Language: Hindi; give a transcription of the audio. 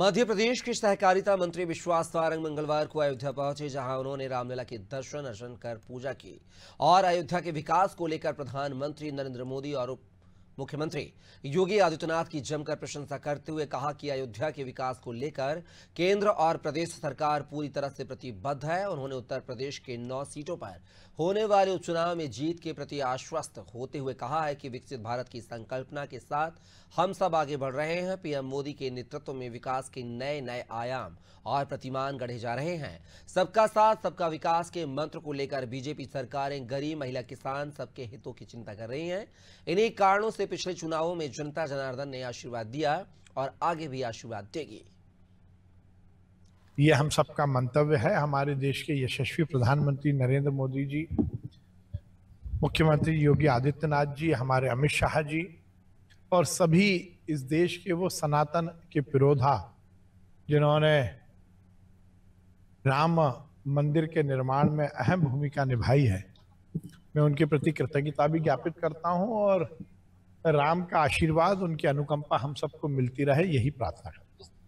मध्य प्रदेश के सहकारिता मंत्री विश्वास सारंग मंगलवार को अयोध्या पहुंचे जहां उन्होंने रामलीला के दर्शन अर्शन कर पूजा की और अयोध्या के विकास को लेकर प्रधानमंत्री नरेंद्र मोदी और उप मुख्यमंत्री योगी आदित्यनाथ की जमकर प्रशंसा करते हुए कहा कि अयोध्या के विकास को लेकर केंद्र और प्रदेश सरकार पूरी तरह से प्रतिबद्ध है उन्होंने उत्तर प्रदेश के नौ सीटों पर होने वाले उपचुनाव में जीत के प्रति आश्वस्त होते हुए कहा है कि विकसित भारत की संकल्पना के साथ हम सब आगे बढ़ रहे हैं पीएम मोदी के नेतृत्व में विकास के नए नए आयाम और प्रतिमान गढ़े जा रहे हैं सबका साथ सबका विकास के मंत्र को लेकर बीजेपी सरकारें गरीब महिला किसान सबके हितों की चिंता कर रही है इन्हीं कारणों से से पिछले चुनावों में जनता जनार्दन ने आशीर्वाद दिया और आगे भी आशीर्वाद देगी यह हम सबका मंतव्य है हमारे देश के यशस्वी प्रधानमंत्री नरेंद्र मोदी जी मुख्यमंत्री योगी आदित्यनाथ जी हमारे अमित शाह जी और सभी इस देश के वो सनातन के पिरोधा जिन्होंने राम मंदिर के निर्माण में अहम भूमिका निभाई है मैं उनके प्रति कृतज्ञता भी ज्ञापित करता हूं और राम का आशीर्वाद उनकी अनुकंपा हम सबको मिलती रहे यही प्रार्थना करते हैं